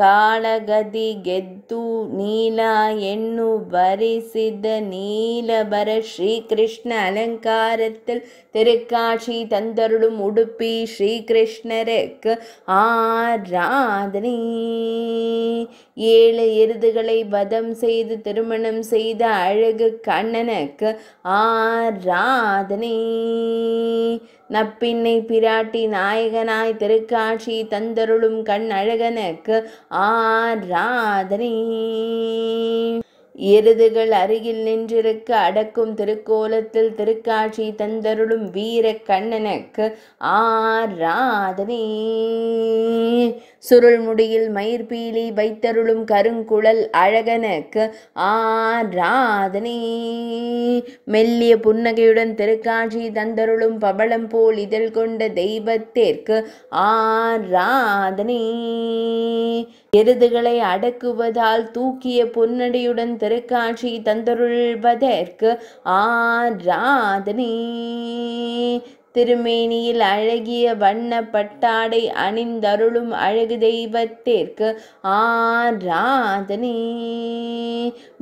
ಕಾಳಗದಿ ಗೆದ್ದು ನೀಲ ಎಣ್ಣು ಬರಿಸಿದ நீலபர ஸ்ரீகிருஷ்ண அலங்காரத்தில் திருக்காட்சி தந்தருளும் உடுப்பி ஸ்ரீகிருஷ்ணருக்கு ஆராதனை ஏழு எருதுகளை வதம் செய்து திருமணம் செய்த அழகு கண்ணனுக்கு ஆராதனை நப்பின்னை பிராட்டி நாயகனாய் திருக்காட்சி தந்தருளும் கண் அழகனுக்கு ஆராதனை எருதுகள் அருகில் நின்றிருக்க அடக்கும் திருக்கோலத்தில் திருக்காட்சி தந்தருளும் வீர கண்ணனுக்கு ஆராதனே சுருள்முடியில் மயிர்பீலி வைத்தருளும் கருங்குழல் அழகனுக்கு ஆராதனே மெல்லிய புன்னகையுடன் திருக்காட்சி தந்தருளும் பபளம் போல் இதழ் கொண்ட தெய்வத்திற்கு ஆராதனே எருதுகளை அடக்குவதால் தூக்கிய பொன்னடியுடன் திருக்காட்சி தந்தருள்வதற்கு ஆராதனே திருமேனியில் அழகிய வண்ண பட்டாடை அணிந்தருளும் அழகு தெய்வத்திற்கு ஆராதனே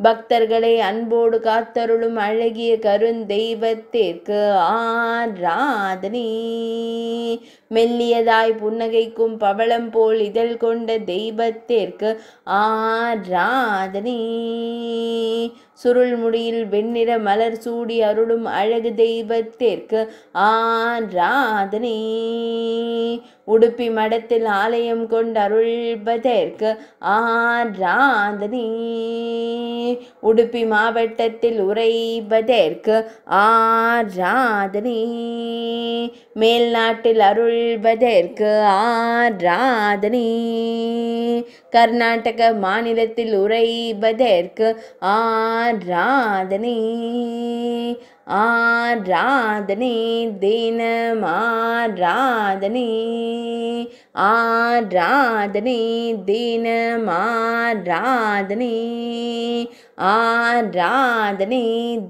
பக்தர்களை அன்போடு காத்தருளும் அழகிய கருந்தெய்வத்திற்கு ஆராதனே மெல்லியதாய் புன்னகைக்கும் பவளம் போல் இதழ் கொண்ட தெய்வத்திற்கு ஆராதனே சுருள்முடியில் வெண்ணிற மலர் சூடி அருளும் அழகு தெய்வத்திற்கு ஆ ராதனி உடுப்பி மடத்தில் ஆலயம் ஆன் ராதனி உடுப்பி மாவட்டத்தில் உரைவதற்கு ஆராதனே மேல்நாட்டில் அருள்வதற்கு ராதனி கர்நாடக மாநிலத்தில் உரைவதற்கு ராதனி आराधने दीन मा राधनी आ राधनी दीन मा राधनी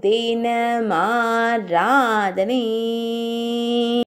दीन मा